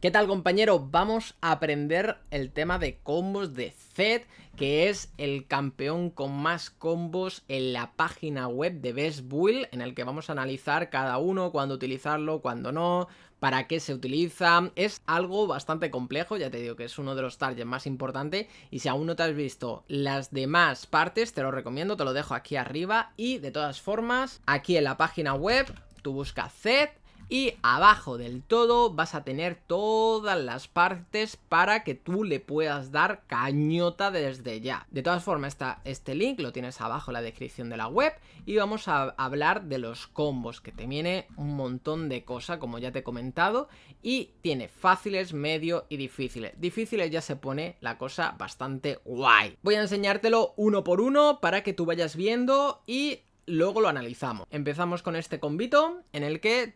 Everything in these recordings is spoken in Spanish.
¿Qué tal compañero? Vamos a aprender el tema de combos de Zed, que es el campeón con más combos en la página web de Best Build, en el que vamos a analizar cada uno, cuándo utilizarlo, cuándo no, para qué se utiliza. Es algo bastante complejo, ya te digo que es uno de los targets más importantes y si aún no te has visto las demás partes, te lo recomiendo, te lo dejo aquí arriba y de todas formas, aquí en la página web, tú buscas Zed, y abajo del todo vas a tener todas las partes para que tú le puedas dar cañota desde ya. De todas formas, está este link lo tienes abajo en la descripción de la web y vamos a hablar de los combos, que te viene un montón de cosas, como ya te he comentado, y tiene fáciles, medio y difíciles. Difíciles ya se pone la cosa bastante guay. Voy a enseñártelo uno por uno para que tú vayas viendo y luego lo analizamos. Empezamos con este combito en el que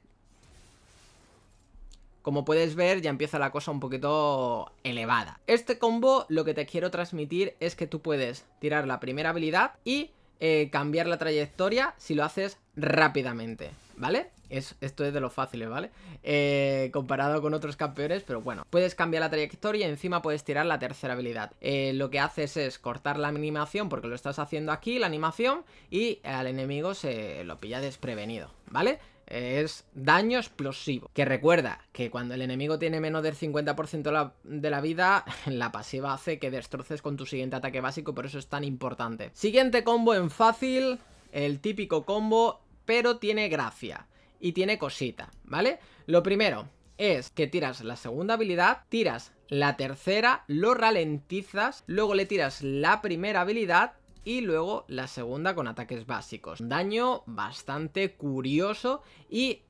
como puedes ver ya empieza la cosa un poquito elevada. Este combo lo que te quiero transmitir es que tú puedes tirar la primera habilidad y eh, cambiar la trayectoria si lo haces rápidamente, ¿vale? Es, esto es de lo fácil, ¿vale? Eh, comparado con otros campeones, pero bueno. Puedes cambiar la trayectoria y encima puedes tirar la tercera habilidad. Eh, lo que haces es cortar la animación, porque lo estás haciendo aquí, la animación, y al enemigo se lo pilla desprevenido, ¿vale? es daño explosivo. Que recuerda que cuando el enemigo tiene menos del 50% de la vida, la pasiva hace que destroces con tu siguiente ataque básico, por eso es tan importante. Siguiente combo en fácil, el típico combo, pero tiene gracia y tiene cosita, ¿vale? Lo primero es que tiras la segunda habilidad, tiras la tercera, lo ralentizas, luego le tiras la primera habilidad y luego la segunda con ataques básicos. daño bastante curioso y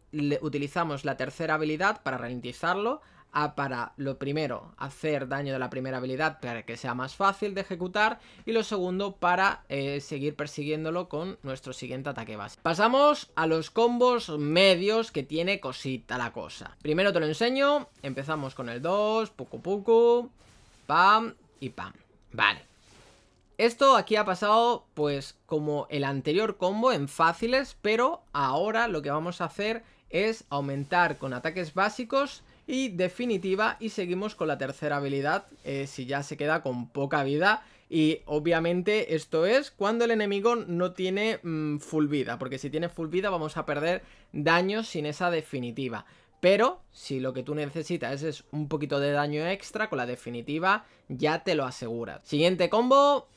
utilizamos la tercera habilidad para ralentizarlo a para lo primero hacer daño de la primera habilidad para que sea más fácil de ejecutar y lo segundo para eh, seguir persiguiéndolo con nuestro siguiente ataque básico Pasamos a los combos medios que tiene cosita la cosa. Primero te lo enseño, empezamos con el 2, poco poco, pam y pam. Vale, esto aquí ha pasado pues como el anterior combo en fáciles, pero ahora lo que vamos a hacer es aumentar con ataques básicos y definitiva y seguimos con la tercera habilidad eh, si ya se queda con poca vida y obviamente esto es cuando el enemigo no tiene mm, full vida, porque si tiene full vida vamos a perder daño sin esa definitiva. Pero si lo que tú necesitas es un poquito de daño extra, con la definitiva ya te lo aseguras. Siguiente combo,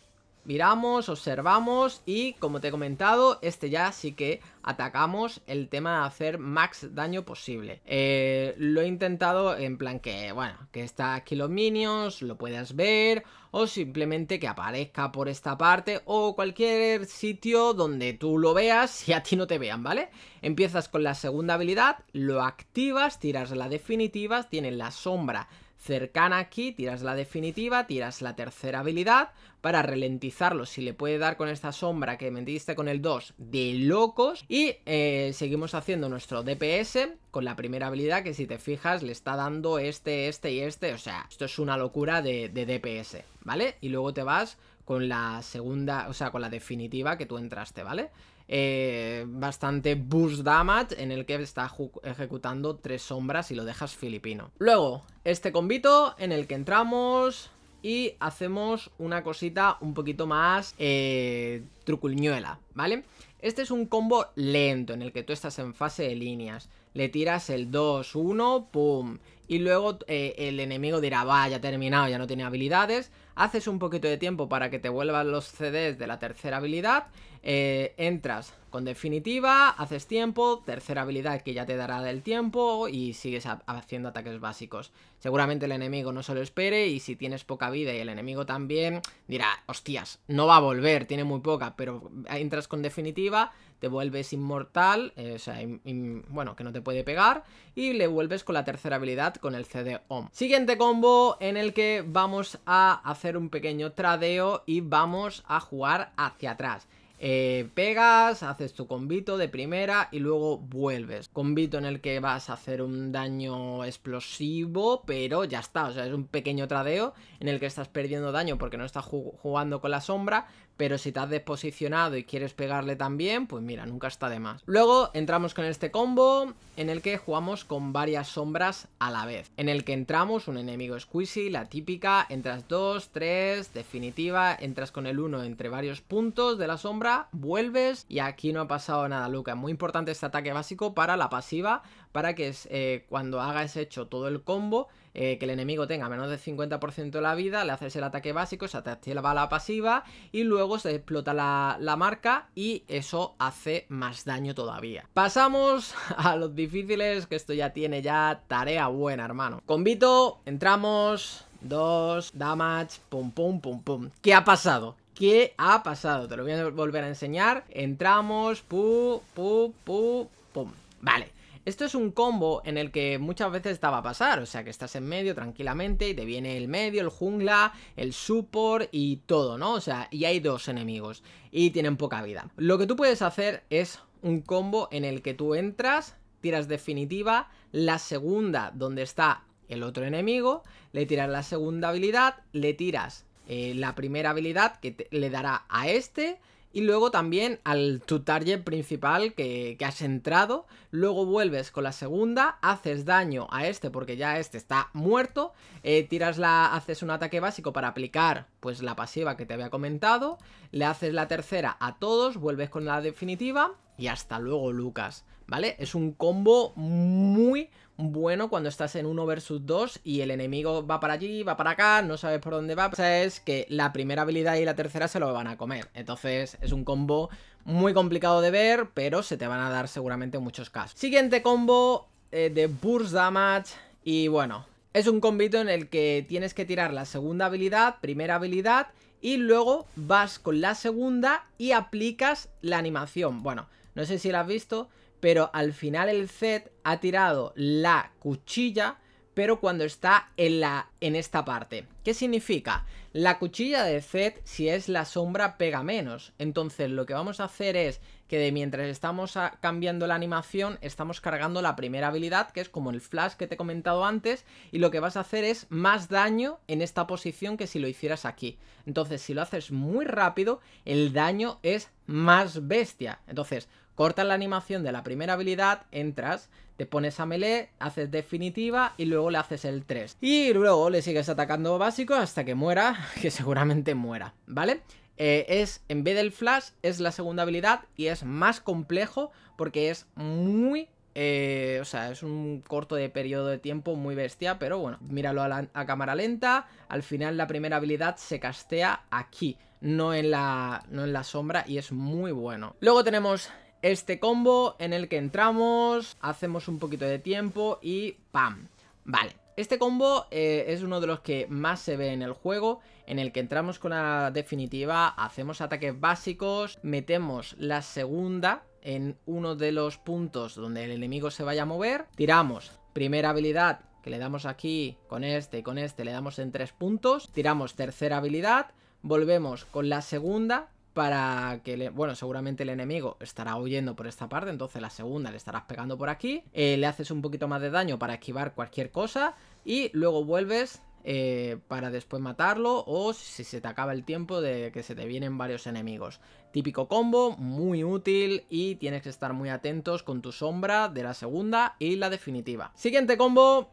miramos, observamos y como te he comentado, este ya sí que atacamos el tema de hacer max daño posible. Eh, lo he intentado en plan que, bueno, que está aquí los minions, lo puedas ver o simplemente que aparezca por esta parte o cualquier sitio donde tú lo veas y a ti no te vean, ¿vale? Empiezas con la segunda habilidad, lo activas, tiras la definitiva, tiene la sombra cercana aquí, tiras la definitiva, tiras la tercera habilidad para ralentizarlo, si le puede dar con esta sombra que metiste con el 2 de locos y eh, seguimos haciendo nuestro DPS con la primera habilidad que si te fijas le está dando este, este y este, o sea, esto es una locura de, de DPS, ¿vale? Y luego te vas con la segunda, o sea, con la definitiva que tú entraste, ¿vale? Eh, bastante boost damage en el que está ejecutando tres sombras y lo dejas filipino. Luego, este combito en el que entramos y hacemos una cosita un poquito más eh, truculñuela, ¿vale? Este es un combo lento en el que tú estás en fase de líneas. Le tiras el 2, 1, pum. Y luego eh, el enemigo dirá, ha terminado, ya no tiene habilidades haces un poquito de tiempo para que te vuelvan los CDs de la tercera habilidad, eh, entras con definitiva, haces tiempo, tercera habilidad que ya te dará del tiempo y sigues haciendo ataques básicos. Seguramente el enemigo no se lo espere y si tienes poca vida y el enemigo también dirá, hostias, no va a volver, tiene muy poca, pero entras con definitiva, te vuelves inmortal, eh, o sea, bueno, que no te puede pegar, y le vuelves con la tercera habilidad con el CD OM. Siguiente combo en el que vamos a hacer un pequeño tradeo y vamos a jugar hacia atrás. Eh, pegas, haces tu convito de primera y luego vuelves. Convito en el que vas a hacer un daño explosivo, pero ya está, o sea, es un pequeño tradeo en el que estás perdiendo daño porque no estás jugando con la sombra, pero si te has desposicionado y quieres pegarle también, pues mira, nunca está de más. Luego entramos con este combo en el que jugamos con varias sombras a la vez, en el que entramos un enemigo squishy, la típica, entras 2, 3, definitiva, entras con el 1 entre varios puntos de la sombra, vuelves y aquí no ha pasado nada, Luca. Muy importante este ataque básico para la pasiva, para que eh, cuando hagas hecho todo el combo, eh, que el enemigo tenga menos del 50% de la vida, le haces el ataque básico, se ataque activa la pasiva y luego se explota la, marca y eso hace más daño todavía. Pasamos a los difíciles, que esto ya tiene ya tarea buena, hermano. Con Vito entramos, dos, damage, pum, pum, pum, pum. ¿Qué ha pasado? ¿Qué ha pasado? Te lo voy a volver a enseñar. Entramos, pu, pum pu, pum. Vale. Esto es un combo en el que muchas veces va a pasar, o sea que estás en medio tranquilamente y te viene el medio, el jungla, el support y todo, ¿no? O sea, y hay dos enemigos y tienen poca vida. Lo que tú puedes hacer es un combo en el que tú entras, tiras definitiva, la segunda donde está el otro enemigo, le tiras la segunda habilidad, le tiras eh, la primera habilidad que le dará a este y luego también al tu target principal que, que has entrado. Luego vuelves con la segunda, haces daño a este porque ya este está muerto. Eh, tiras la, haces un ataque básico para aplicar pues la pasiva que te había comentado, le haces la tercera a todos, vuelves con la definitiva y hasta luego Lucas, ¿vale? Es un combo muy bueno cuando estás en 1 versus 2 y el enemigo va para allí, va para acá, no sabes por dónde va. O sea, es que la primera habilidad y la tercera se lo van a comer. Entonces es un combo muy complicado de ver, pero se te van a dar seguramente muchos casos. Siguiente combo eh, de Burst Damage y bueno, es un combito en el que tienes que tirar la segunda habilidad, primera habilidad, y luego vas con la segunda y aplicas la animación. Bueno, no sé si la has visto, pero al final el Z ha tirado la cuchilla pero cuando está en, la, en esta parte. ¿Qué significa? La cuchilla de Zed, si es la sombra, pega menos. Entonces lo que vamos a hacer es que de mientras estamos cambiando la animación, estamos cargando la primera habilidad, que es como el flash que te he comentado antes, y lo que vas a hacer es más daño en esta posición que si lo hicieras aquí. Entonces, si lo haces muy rápido, el daño es más bestia. Entonces, cortas la animación de la primera habilidad, entras, te pones a melee, haces definitiva y luego le haces el 3. Y luego le sigues atacando básico hasta que muera, que seguramente muera, ¿vale? Eh, es, en vez del flash, es la segunda habilidad y es más complejo porque es muy... Eh, o sea, es un corto de periodo de tiempo muy bestia, pero bueno, míralo a, a cámara lenta. Al final la primera habilidad se castea aquí, no en la, no en la sombra y es muy bueno. Luego tenemos este combo en el que entramos, hacemos un poquito de tiempo y ¡pam! Vale, este combo eh, es uno de los que más se ve en el juego, en el que entramos con la definitiva, hacemos ataques básicos, metemos la segunda en uno de los puntos donde el enemigo se vaya a mover, tiramos primera habilidad que le damos aquí con este y con este, le damos en tres puntos, tiramos tercera habilidad, volvemos con la segunda para que, le, bueno, seguramente el enemigo estará huyendo por esta parte, entonces la segunda le estarás pegando por aquí, eh, le haces un poquito más de daño para esquivar cualquier cosa y luego vuelves eh, para después matarlo o si se te acaba el tiempo de que se te vienen varios enemigos. Típico combo, muy útil y tienes que estar muy atentos con tu sombra de la segunda y la definitiva. Siguiente combo,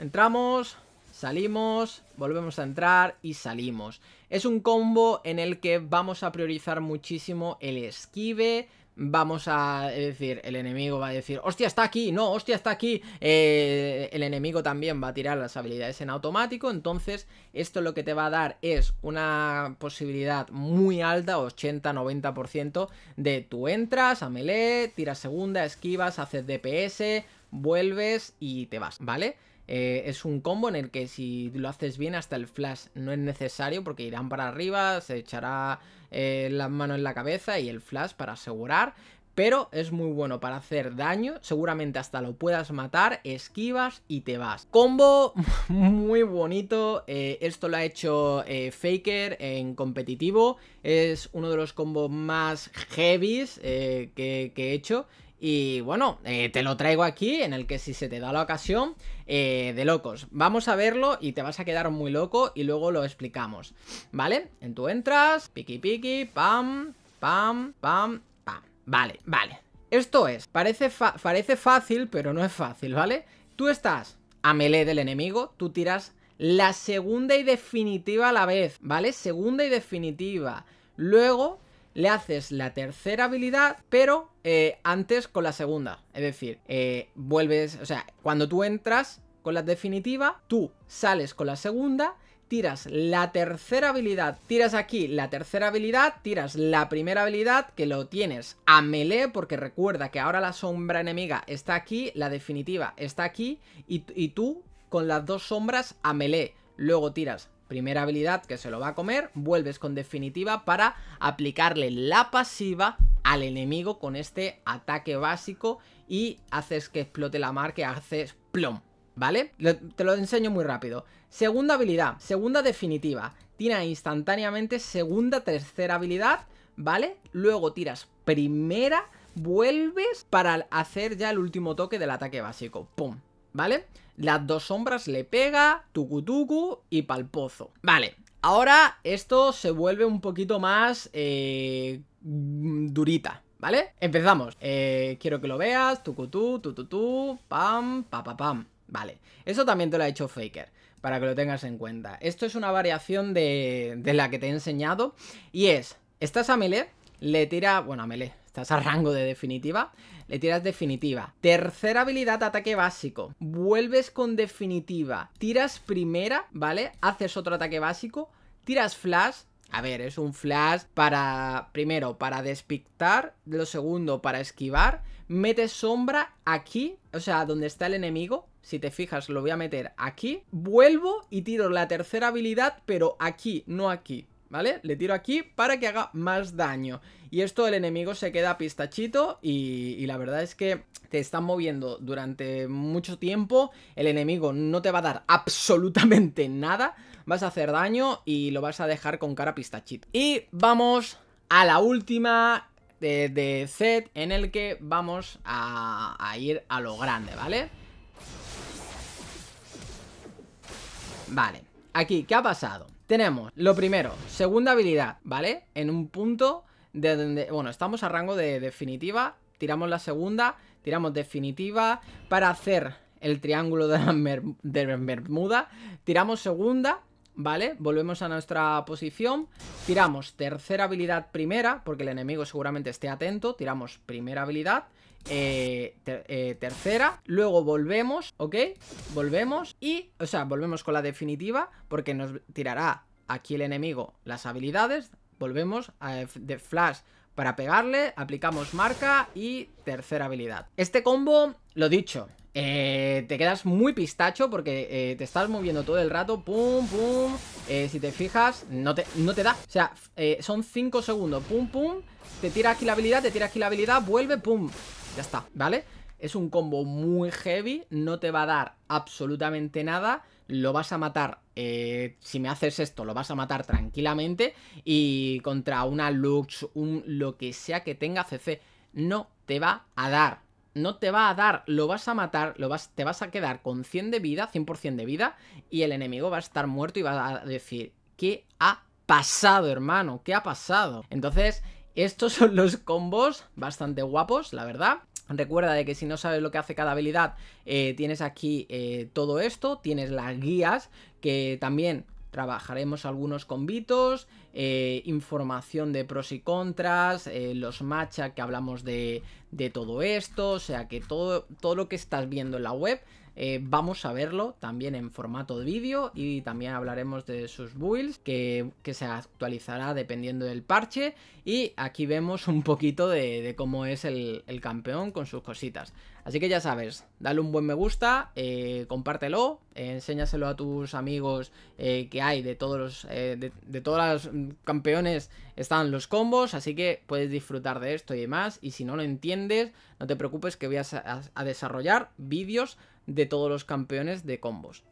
entramos, Salimos, volvemos a entrar y salimos. Es un combo en el que vamos a priorizar muchísimo el esquive, vamos a decir, el enemigo va a decir, hostia, está aquí, no, hostia, está aquí. Eh, el enemigo también va a tirar las habilidades en automático, entonces esto lo que te va a dar es una posibilidad muy alta, 80-90%, de tú entras a melee, tiras segunda, esquivas, haces DPS, vuelves y te vas, ¿vale? vale eh, es un combo en el que si lo haces bien hasta el flash no es necesario porque irán para arriba, se echará eh, la mano en la cabeza y el flash para asegurar. Pero es muy bueno para hacer daño, seguramente hasta lo puedas matar, esquivas y te vas. Combo muy bonito, eh, esto lo ha hecho Faker en competitivo, es uno de los combos más heavies que, he hecho. Y bueno, eh, te lo traigo aquí, en el que si se te da la ocasión, eh, de locos. Vamos a verlo y te vas a quedar muy loco y luego lo explicamos, ¿vale? En tú entras, piqui piqui, pam, pam, pam, pam. Vale, vale. Esto es, parece, parece fácil, pero no es fácil, ¿vale? Tú estás a melee del enemigo, tú tiras la segunda y definitiva a la vez, ¿vale? Segunda y definitiva. Luego le haces la tercera habilidad, pero eh, antes con la segunda. Es decir, eh, vuelves, o sea, cuando tú entras con la definitiva, tú sales con la segunda tiras la tercera habilidad, tiras aquí la tercera habilidad, tiras la primera habilidad que lo tienes a melee porque recuerda que ahora la sombra enemiga está aquí, la definitiva está aquí y, y tú con las dos sombras a melee. Luego tiras primera habilidad que se lo va a comer, vuelves con definitiva para aplicarle la pasiva al enemigo con este ataque básico y haces que explote la mar que haces plom, ¿vale? te lo enseño muy rápido. Segunda habilidad, segunda definitiva, tira instantáneamente segunda, tercera habilidad, ¿vale? Luego tiras primera, vuelves para hacer ya el último toque del ataque básico, ¡pum! ¿vale? Las dos sombras le pega, tucutucu y palpozo. Vale, ahora esto se vuelve un poquito más eh, durita, ¿vale? Empezamos. Eh, quiero que lo veas, tucutú, tututú, pam, pa pa pam. Vale, eso también te lo ha hecho Faker para que lo tengas en cuenta. Esto es una variación de, la que te he enseñado y es, esta a melee, le tira, bueno, a Mele, estás a rango de definitiva, le tiras definitiva. Tercera habilidad, ataque básico. Vuelves con definitiva. Tiras primera, ¿vale? Haces otro ataque básico. Tiras flash, a ver, es un flash para, primero, para despictar, lo segundo, para esquivar. Metes sombra aquí, o sea, donde está el enemigo. Si te fijas, lo voy a meter aquí. Vuelvo y tiro la tercera habilidad, pero aquí, no aquí. ¿Vale? Le tiro aquí para que haga más daño Y esto el enemigo se queda pistachito y, la verdad es que te están moviendo durante mucho tiempo El enemigo no te va a dar absolutamente nada Vas a hacer daño y lo vas a dejar con cara pistachito Y vamos a la última de, set en el que vamos a ir a lo grande, ¿vale? Vale aquí, ¿qué ha pasado? Tenemos, lo primero, segunda habilidad, ¿vale? En un punto de donde, bueno, estamos a rango de definitiva, tiramos la segunda, tiramos definitiva, para hacer el triángulo de, la de Bermuda, tiramos segunda, ¿vale? Volvemos a nuestra posición, tiramos tercera habilidad primera, porque el enemigo seguramente esté atento, tiramos primera habilidad, eh, eh, tercera. Luego volvemos, ¿ok? Volvemos y, o sea, volvemos con la definitiva porque nos tirará aquí el enemigo las habilidades. Volvemos a de Flash para pegarle, aplicamos marca y tercera habilidad. Este combo, lo dicho, eh, te quedas muy pistacho porque te estás moviendo todo el rato, pum, pum, si te fijas, no te, no te da, o sea, son 5 segundos, pum, pum, te tira aquí la habilidad, te tira aquí la habilidad, vuelve, pum, ya está, ¿vale? Es un combo muy heavy, no te va a dar absolutamente nada, lo vas a matar, eh, si me haces esto, lo vas a matar tranquilamente y contra una Lux, un lo que sea que tenga CC, no te va a dar, no te va a dar, lo vas a matar, lo vas, te vas a quedar con 100 de vida, 100% de vida y el enemigo va a estar muerto y va a decir, ¿qué ha pasado, hermano? ¿Qué ha pasado? Entonces, estos son los combos, bastante guapos, la verdad. Recuerda de que si no sabes lo que hace cada habilidad, eh, tienes aquí eh, todo esto, tienes las guías, que también trabajaremos algunos convitos, eh, información de pros y contras, los matcha que hablamos de, de, todo esto, o sea que todo, todo lo que estás viendo en la web eh, vamos a verlo también en formato de vídeo y también hablaremos de sus builds que, se actualizará dependiendo del parche y aquí vemos un poquito de, cómo es el, campeón con sus cositas. Así que ya sabes, dale un buen me gusta, eh, compártelo, eh, enséñaselo a tus amigos que hay de todos los, de, todas las mm, campeones están los combos, así que puedes disfrutar de esto y demás y si no lo entiendes, no te preocupes que voy a, a desarrollar vídeos de todos los campeones de combos.